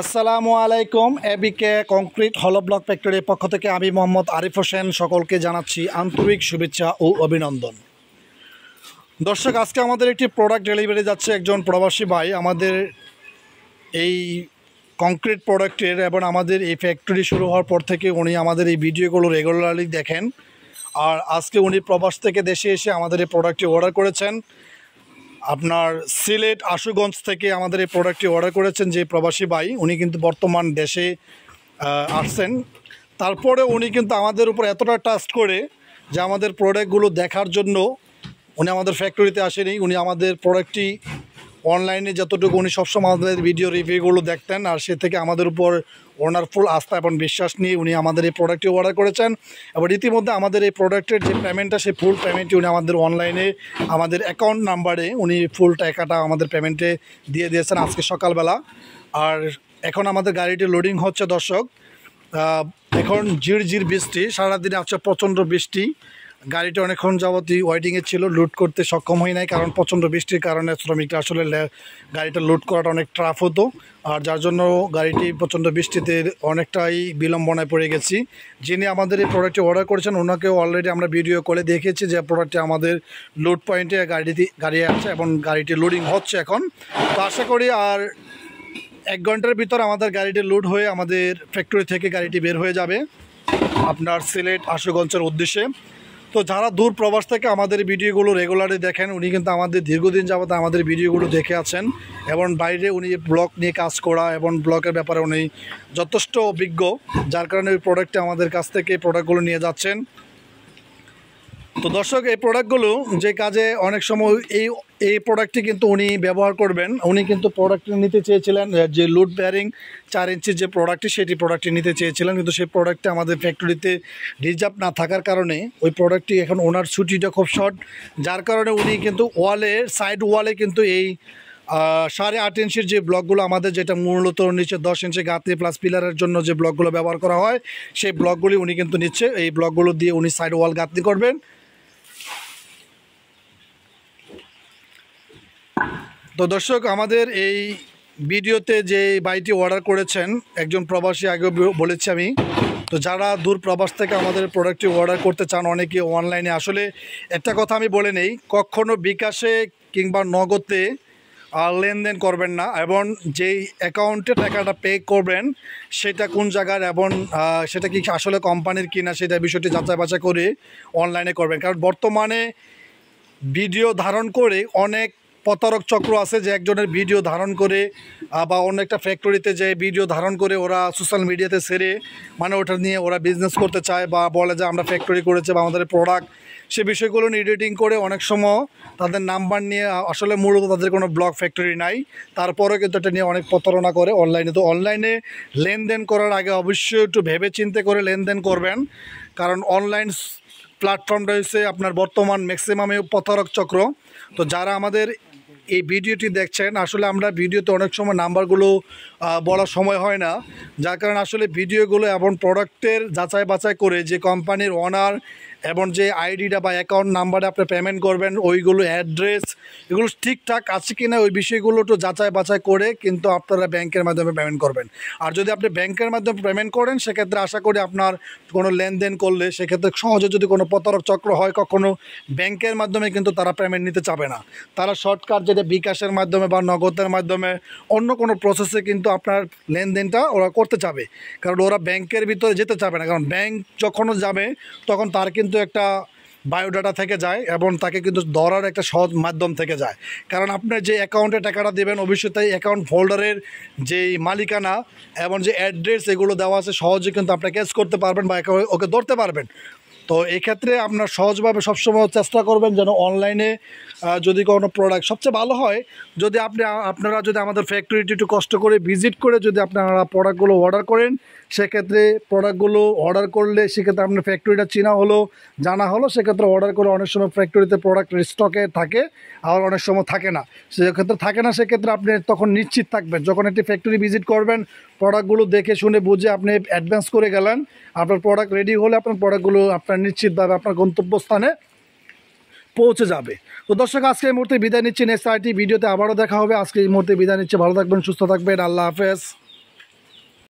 আসসালামু আলাইকুম এবিকে কংক্রিট হল ব্লক ফ্যাক্টরির পক্ষ থেকে আমি মোহাম্মদ আরিফ হোসেন সকলকে জানাচ্ছি আন্তরিক শুভেচ্ছা ও অভিনন্দন দর্শক আজকে আমাদের একটি প্রোডাক্ট ডেলিভারি যাচ্ছে একজন প্রবাসী ভাই আমাদের এই কংক্রিট প্রোডাক্টের এবং আমাদের এই ফ্যাক্টরি শুরু হওয়ার পর থেকে উনি আমাদের এই ভিডিওগুলো রেগুলারলি দেখেন আর আজকে উনি প্রবাস থেকে দেশে এসে আমাদের এই প্রোডাক্টটি অর্ডার করেছেন আপনার সিলেট আশুগঞ্জ থেকে আমাদের এই প্রোডাক্টটি অর্ডার করেছেন যে প্রবাসী ভাই উনি কিন্তু বর্তমান দেশে আসছেন তারপরে উনি কিন্তু আমাদের উপর এতটা টাস্ট করে যে আমাদের প্রোডাক্টগুলো দেখার জন্য উনি আমাদের ফ্যাক্টরিতে আসেনি উনি আমাদের প্রোডাক্টটি অনলাইনে যতটুকু উনি সবসময় আমাদের ভিডিও রিভিউগুলো দেখতেন আর সে থেকে আমাদের উপর ওনার ফুল আস্থা এবং বিশ্বাস নিয়ে উনি আমাদের এই প্রোডাক্টটি অর্ডার করেছেন এবার ইতিমধ্যে আমাদের এই প্রোডাক্টের যে পেমেন্টটা সেই ফুল পেমেন্টটি উনি আমাদের অনলাইনে আমাদের অ্যাকাউন্ট নাম্বারে উনি ফুল টাকাটা আমাদের পেমেন্টে দিয়ে দিয়েছেন আজকে সকালবেলা আর এখন আমাদের গাড়িটি লোডিং হচ্ছে দর্শক এখন ঝিরঝির বৃষ্টি সারাদিনে আছে প্রচণ্ড বৃষ্টি গাড়িটা অনেকক্ষণ যাবতই ওয়েটিংয়ে ছিল লুট করতে সক্ষম হয় নাই কারণ প্রচণ্ড বৃষ্টির কারণে শ্রমিকরা আসলে গাড়িটা লুট করাটা অনেক ট্রাফ হতো আর যার জন্য গাড়িটি প্রচণ্ড বৃষ্টিতে অনেকটাই বিলম্বনায় পড়ে গেছি যিনি আমাদের এই প্রোডাক্টটি অর্ডার করেছেন ওনাকেও অলরেডি আমরা ভিডিও কলে দেখেছি যে প্রোডাক্টটি আমাদের লুট পয়েন্টে গাড়িটি গাড়ি আছে এবং গাড়িটি লোডিং হচ্ছে এখন তো আশা করি আর এক ঘন্টার ভিতর আমাদের গাড়িটি লোড হয়ে আমাদের ফ্যাক্টরি থেকে গাড়িটি বের হয়ে যাবে আপনার সিলেট আশুগঞ্জের উদ্দেশ্যে তো যারা দূর প্রবাস থেকে আমাদের ভিডিওগুলো রেগুলারই দেখেন উনি কিন্তু আমাদের দীর্ঘদিন যাবত আমাদের ভিডিওগুলো দেখে আছেন এবং বাইরে উনি ব্লগ নিয়ে কাজ করা এবং ব্লগের ব্যাপারে উনি যথেষ্ট অভিজ্ঞ যার কারণে ওই প্রোডাক্টে আমাদের কাছ থেকে প্রোডাক্টগুলো নিয়ে যাচ্ছেন তো দর্শক এই প্রোডাক্টগুলো যে কাজে অনেক সময় এই এই প্রোডাক্টটি কিন্তু উনি ব্যবহার করবেন উনি কিন্তু প্রোডাক্টটি নিতে চেয়েছিলেন যে লুড ব্যারিং চার ইঞ্চির যে প্রোডাক্টটি সেটি প্রোডাক্টটি নিতে চেয়েছিলেন কিন্তু সেই প্রোডাক্টটি আমাদের ফ্যাক্টরিতে রিজার্ভ না থাকার কারণে ওই প্রোডাক্টটি এখন ওনার ছুটিটা খুব শর্ট যার কারণে উনি কিন্তু ওয়ালে সাইড ওয়ালে কিন্তু এই সাড়ে আট ইঞ্চির যে ব্লকগুলো আমাদের যেটা মূলত নিচে দশ ইঞ্চি গাঁতে প্লাস পিলারের জন্য যে ব্লকগুলো ব্যবহার করা হয় সেই ব্লকগুলি উনি কিন্তু নিচ্ছে এই ব্লকগুলো দিয়ে উনি সাইড ওয়াল গাঁথনি করবেন তো দর্শক আমাদের এই ভিডিওতে যে বাড়িটি অর্ডার করেছেন একজন প্রবাসী আগে বলেছি আমি তো যারা দূর প্রবাস থেকে আমাদের প্রোডাক্টটি অর্ডার করতে চান অনেকে অনলাইনে আসলে একটা কথা আমি বলে নেই কখনও বিকাশে কিংবা নগদে লেনদেন করবেন না এবং যেই অ্যাকাউন্টে টাকাটা পে করবেন সেটা কোন জায়গার এবং সেটা কি আসলে কোম্পানির কি না সেটা বিষয়টি যাচাই বাছাই করে অনলাইনে করবেন কারণ বর্তমানে ভিডিও ধারণ করে অনেক প্রতারক চক্র আছে যে একজনের ভিডিও ধারণ করে বা অন্য একটা ফ্যাক্টরিতে যে ভিডিও ধারণ করে ওরা সোশ্যাল মিডিয়াতে সেরে মানে ওটা নিয়ে ওরা বিজনেস করতে চায় বা বলে যে আমরা ফ্যাক্টরি করেছে বা আমাদের প্রোডাক্ট সে বিষয়গুলো এডিটিং করে অনেক সময় তাদের নাম্বার নিয়ে আসলে মূলত তাদের কোনো ব্লগ ফ্যাক্টরি নাই তারপরেও কিন্তু এটা নিয়ে অনেক প্রতারণা করে অনলাইনে তো অনলাইনে লেনদেন করার আগে অবশ্যই একটু ভেবে চিনতে করে লেনদেন করবেন কারণ অনলাইন প্ল্যাটফর্ম রয়েছে আপনার বর্তমান ম্যাক্সিমামে প্রতারক চক্র তো যারা আমাদের এই ভিডিওটি দেখছেন আসলে আমরা ভিডিওতে অনেক সময় নাম্বারগুলো বলার সময় হয় না যার কারণে আসলে ভিডিওগুলো এমন প্রোডাক্টের যাচাই বাছাই করে যে কোম্পানির ওনার এবং যে আইডিটা বা অ্যাকাউন্ট নাম্বারে আপনি পেমেন্ট করবেন ওইগুলো অ্যাড্রেস এগুলো ঠিকঠাক আছে কি না ওই বিষয়গুলো একটু যাচাই বাছাই করে কিন্তু আপনারা ব্যাংকের মাধ্যমে পেমেন্ট করবেন আর যদি আপনি ব্যাংকের মাধ্যমে পেমেন্ট করেন সেক্ষেত্রে আশা করি আপনার কোনো লেনদেন করলে সেক্ষেত্রে সহজে যদি কোনো প্রতারক চক্র হয় কখনো ব্যাংকের মাধ্যমে কিন্তু তারা পেমেন্ট নিতে চাবে না তারা শর্টকাট যেটা বিকাশের মাধ্যমে বা নগদের মাধ্যমে অন্য কোনো প্রসেসে কিন্তু আপনার লেনদেনটা ওরা করতে চাবে কারণ ওরা ব্যাংকের ভিতরে যেতে চাবে না কারণ ব্যাংক যখনও যাবে তখন তার কিন্তু কিন্তু একটা বায়োডাটা থেকে যায় এবং তাকে কিন্তু ধরার একটা সহজ মাধ্যম থেকে যায় কারণ আপনি যে অ্যাকাউন্টে টাকাটা দেবেন অবশ্যই তাই অ্যাকাউন্ট হোল্ডারের যেই মালিকানা এবং যে অ্যাড্রেস এগুলো দেওয়া আছে সহজে কিন্তু আপনি ক্যাচ করতে পারবেন বা ওকে ধরতে পারবেন তো এক্ষেত্রে আপনার সহজভাবে সবসময় চেষ্টা করবেন যেন অনলাইনে যদি কোনো প্রোডাক্ট সবচেয়ে ভালো হয় যদি আপনি আপনারা যদি আমাদের ফ্যাক্টরিটি একটু কষ্ট করে ভিজিট করে যদি আপনারা প্রোডাক্টগুলো অর্ডার করেন সেক্ষেত্রে প্রোডাক্টগুলো অর্ডার করলে সেক্ষেত্রে আপনার ফ্যাক্টরিটা চেনা হলো জানা হলো সেক্ষেত্রে অর্ডার করে অনেক সময় ফ্যাক্টরিতে প্রোডাক্ট স্টকে থাকে আবার অনেক সময় থাকে না সেক্ষেত্রে থাকে না সেক্ষেত্রে আপনি তখন নিশ্চিত থাকবেন যখন একটি ফ্যাক্টরি ভিজিট করবেন প্রোডাক্টগুলো দেখে শুনে বুঝে আপনি অ্যাডভান্স করে গেলেন আপনার প্রোডাক্ট রেডি হলে আপনার প্রোডাক্টগুলো আপনার নিশ্চিতভাবে আপনার গন্তব্যস্থানে পৌঁছে যাবে তো দর্শক আজকে এই মুহূর্তে বিদায় নিচ্ছি নেক্সট আইটি ভিডিওতে আবারও দেখা হবে আজকে এই মুহূর্তে বিদায় নিচ্ছে ভালো থাকবেন সুস্থ থাকবেন আল্লাহ হাফেজ